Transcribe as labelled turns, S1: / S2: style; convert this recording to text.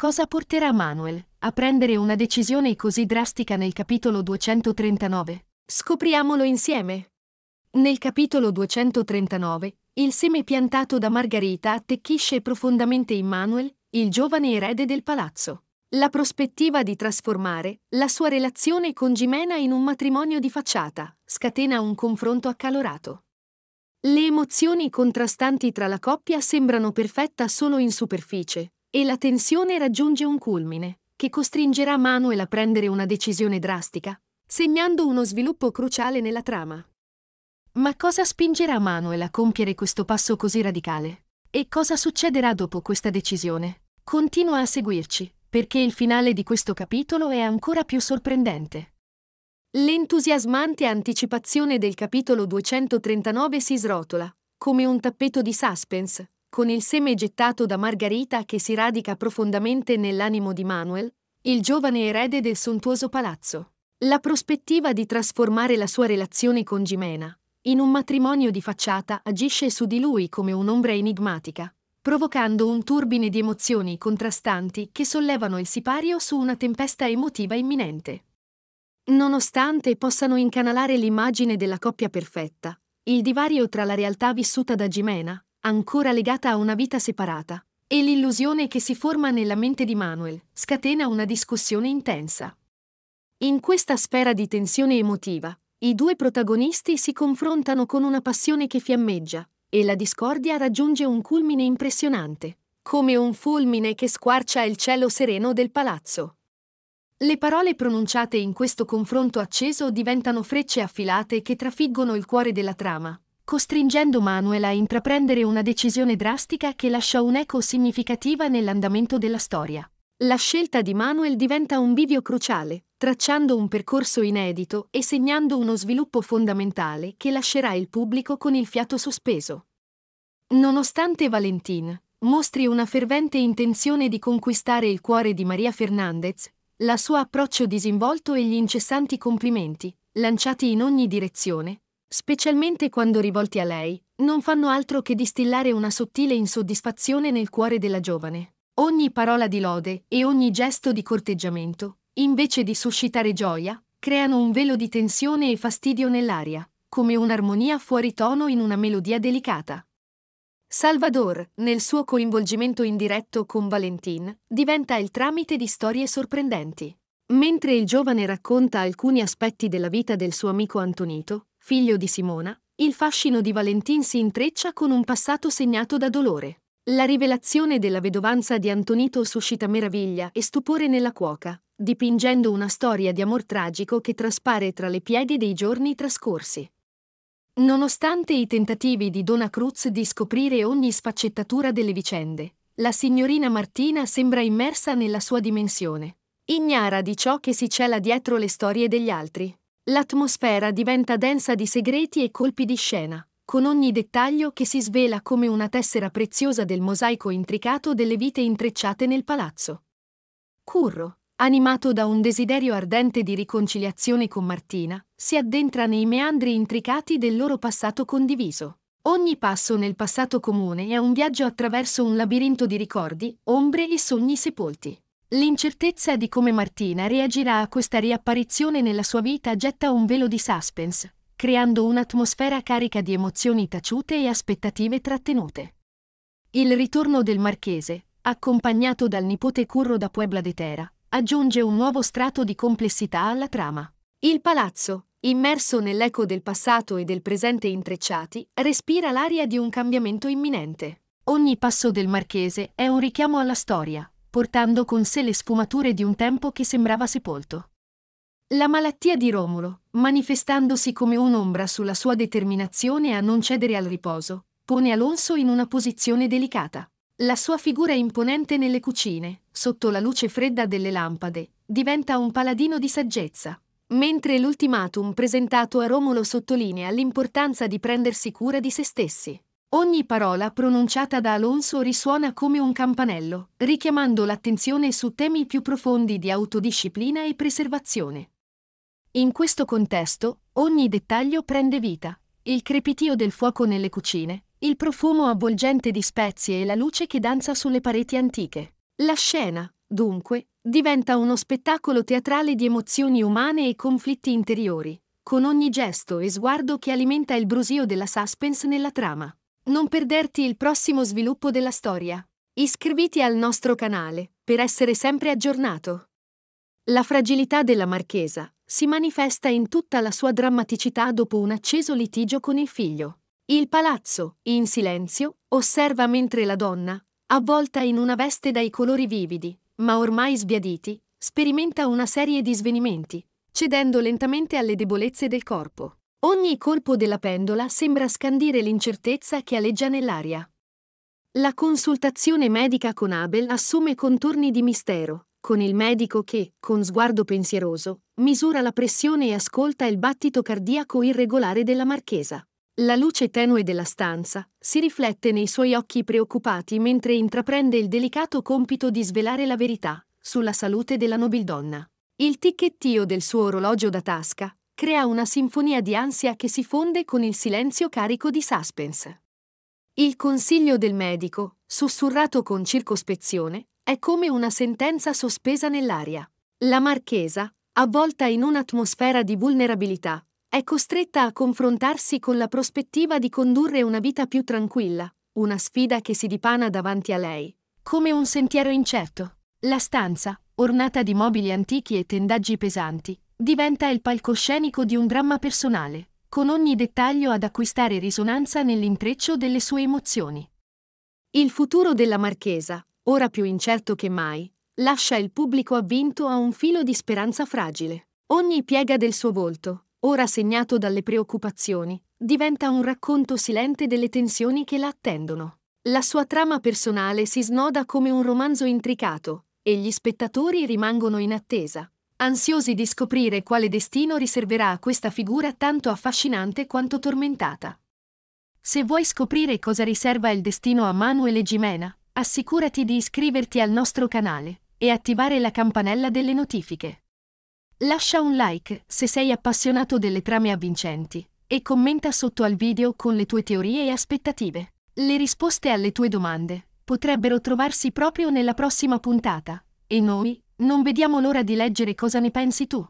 S1: Cosa porterà Manuel a prendere una decisione così drastica nel capitolo 239? Scopriamolo insieme. Nel capitolo 239, il seme piantato da Margherita attecchisce profondamente in Manuel, il giovane erede del palazzo. La prospettiva di trasformare la sua relazione con Gimena in un matrimonio di facciata scatena un confronto accalorato. Le emozioni contrastanti tra la coppia sembrano perfetta solo in superficie, e la tensione raggiunge un culmine, che costringerà Manuel a prendere una decisione drastica, segnando uno sviluppo cruciale nella trama. Ma cosa spingerà Manuel a compiere questo passo così radicale? E cosa succederà dopo questa decisione? Continua a seguirci, perché il finale di questo capitolo è ancora più sorprendente. L'entusiasmante anticipazione del capitolo 239 si srotola, come un tappeto di suspense, con il seme gettato da Margherita che si radica profondamente nell'animo di Manuel, il giovane erede del sontuoso palazzo. La prospettiva di trasformare la sua relazione con Gimena in un matrimonio di facciata agisce su di lui come un'ombra enigmatica, provocando un turbine di emozioni contrastanti che sollevano il sipario su una tempesta emotiva imminente. Nonostante possano incanalare l'immagine della coppia perfetta, il divario tra la realtà vissuta da Gimena ancora legata a una vita separata, e l'illusione che si forma nella mente di Manuel scatena una discussione intensa. In questa sfera di tensione emotiva, i due protagonisti si confrontano con una passione che fiammeggia, e la discordia raggiunge un culmine impressionante, come un fulmine che squarcia il cielo sereno del palazzo. Le parole pronunciate in questo confronto acceso diventano frecce affilate che trafiggono il cuore della trama, costringendo Manuel a intraprendere una decisione drastica che lasciò un'eco significativa nell'andamento della storia. La scelta di Manuel diventa un bivio cruciale, tracciando un percorso inedito e segnando uno sviluppo fondamentale che lascerà il pubblico con il fiato sospeso. Nonostante Valentin mostri una fervente intenzione di conquistare il cuore di Maria Fernandez, la sua approccio disinvolto e gli incessanti complimenti, lanciati in ogni direzione, specialmente quando rivolti a lei, non fanno altro che distillare una sottile insoddisfazione nel cuore della giovane. Ogni parola di lode e ogni gesto di corteggiamento, invece di suscitare gioia, creano un velo di tensione e fastidio nell'aria, come un'armonia fuori tono in una melodia delicata. Salvador, nel suo coinvolgimento indiretto con Valentin, diventa il tramite di storie sorprendenti. Mentre il giovane racconta alcuni aspetti della vita del suo amico Antonito, figlio di Simona, il fascino di Valentin si intreccia con un passato segnato da dolore. La rivelazione della vedovanza di Antonito suscita meraviglia e stupore nella cuoca, dipingendo una storia di amor tragico che traspare tra le pieghe dei giorni trascorsi. Nonostante i tentativi di Dona Cruz di scoprire ogni sfaccettatura delle vicende, la signorina Martina sembra immersa nella sua dimensione, ignara di ciò che si cela dietro le storie degli altri l'atmosfera diventa densa di segreti e colpi di scena, con ogni dettaglio che si svela come una tessera preziosa del mosaico intricato delle vite intrecciate nel palazzo. Curro, animato da un desiderio ardente di riconciliazione con Martina, si addentra nei meandri intricati del loro passato condiviso. Ogni passo nel passato comune è un viaggio attraverso un labirinto di ricordi, ombre e sogni sepolti. L'incertezza di come Martina reagirà a questa riapparizione nella sua vita getta un velo di suspense, creando un'atmosfera carica di emozioni taciute e aspettative trattenute. Il ritorno del marchese, accompagnato dal nipote Curro da Puebla de Terra, aggiunge un nuovo strato di complessità alla trama. Il palazzo, immerso nell'eco del passato e del presente intrecciati, respira l'aria di un cambiamento imminente. Ogni passo del marchese è un richiamo alla storia, portando con sé le sfumature di un tempo che sembrava sepolto. La malattia di Romolo, manifestandosi come un'ombra sulla sua determinazione a non cedere al riposo, pone Alonso in una posizione delicata. La sua figura imponente nelle cucine, sotto la luce fredda delle lampade, diventa un paladino di saggezza. Mentre l'ultimatum presentato a Romolo sottolinea l'importanza di prendersi cura di se stessi. Ogni parola pronunciata da Alonso risuona come un campanello, richiamando l'attenzione su temi più profondi di autodisciplina e preservazione. In questo contesto, ogni dettaglio prende vita, il crepitio del fuoco nelle cucine, il profumo avvolgente di spezie e la luce che danza sulle pareti antiche. La scena, dunque, diventa uno spettacolo teatrale di emozioni umane e conflitti interiori, con ogni gesto e sguardo che alimenta il brusio della suspense nella trama non perderti il prossimo sviluppo della storia. Iscriviti al nostro canale per essere sempre aggiornato. La fragilità della Marchesa si manifesta in tutta la sua drammaticità dopo un acceso litigio con il figlio. Il palazzo, in silenzio, osserva mentre la donna, avvolta in una veste dai colori vividi, ma ormai sbiaditi, sperimenta una serie di svenimenti, cedendo lentamente alle debolezze del corpo. Ogni colpo della pendola sembra scandire l'incertezza che aleggia nell'aria. La consultazione medica con Abel assume contorni di mistero, con il medico che, con sguardo pensieroso, misura la pressione e ascolta il battito cardiaco irregolare della marchesa. La luce tenue della stanza si riflette nei suoi occhi preoccupati mentre intraprende il delicato compito di svelare la verità sulla salute della nobildonna. Il ticchettio del suo orologio da tasca crea una sinfonia di ansia che si fonde con il silenzio carico di suspense. Il consiglio del medico, sussurrato con circospezione, è come una sentenza sospesa nell'aria. La marchesa, avvolta in un'atmosfera di vulnerabilità, è costretta a confrontarsi con la prospettiva di condurre una vita più tranquilla, una sfida che si dipana davanti a lei, come un sentiero incerto. La stanza, ornata di mobili antichi e tendaggi pesanti, diventa il palcoscenico di un dramma personale, con ogni dettaglio ad acquistare risonanza nell'intreccio delle sue emozioni. Il futuro della Marchesa, ora più incerto che mai, lascia il pubblico avvinto a un filo di speranza fragile. Ogni piega del suo volto, ora segnato dalle preoccupazioni, diventa un racconto silente delle tensioni che la attendono. La sua trama personale si snoda come un romanzo intricato, e gli spettatori rimangono in attesa, ansiosi di scoprire quale destino riserverà a questa figura tanto affascinante quanto tormentata. Se vuoi scoprire cosa riserva il destino a Manuel e Gimena, assicurati di iscriverti al nostro canale e attivare la campanella delle notifiche. Lascia un like se sei appassionato delle trame avvincenti e commenta sotto al video con le tue teorie e aspettative. Le risposte alle tue domande potrebbero trovarsi proprio nella prossima puntata e noi non vediamo l'ora di leggere cosa ne pensi tu.